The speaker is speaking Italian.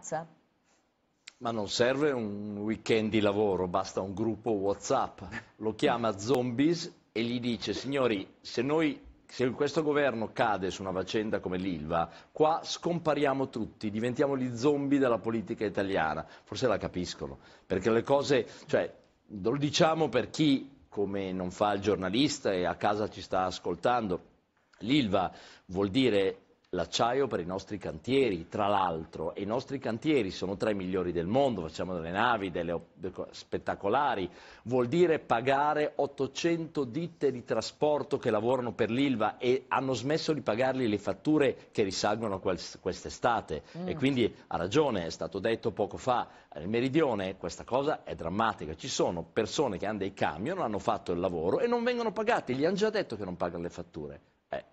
maggioranza. Ma non serve un weekend di lavoro, basta un gruppo WhatsApp. Lo chiama Zombies e gli dice, signori, se, noi, se questo governo cade su una vicenda come l'Ilva, qua scompariamo tutti, diventiamo gli zombie della politica italiana. Forse la capiscono, perché le cose, cioè, lo diciamo per chi come non fa il giornalista e a casa ci sta ascoltando, l'Ilva vuol dire l'acciaio per i nostri cantieri, tra l'altro, e i nostri cantieri sono tra i migliori del mondo, facciamo delle navi, delle spettacolari, vuol dire pagare 800 ditte di trasporto che lavorano per l'Ilva e hanno smesso di pagargli le fatture che risalgono quest'estate mm. e quindi ha ragione, è stato detto poco fa, nel meridione questa cosa è drammatica, ci sono persone che hanno dei camion, hanno fatto il lavoro e non vengono pagati, gli hanno già detto che non pagano le fatture. Eh,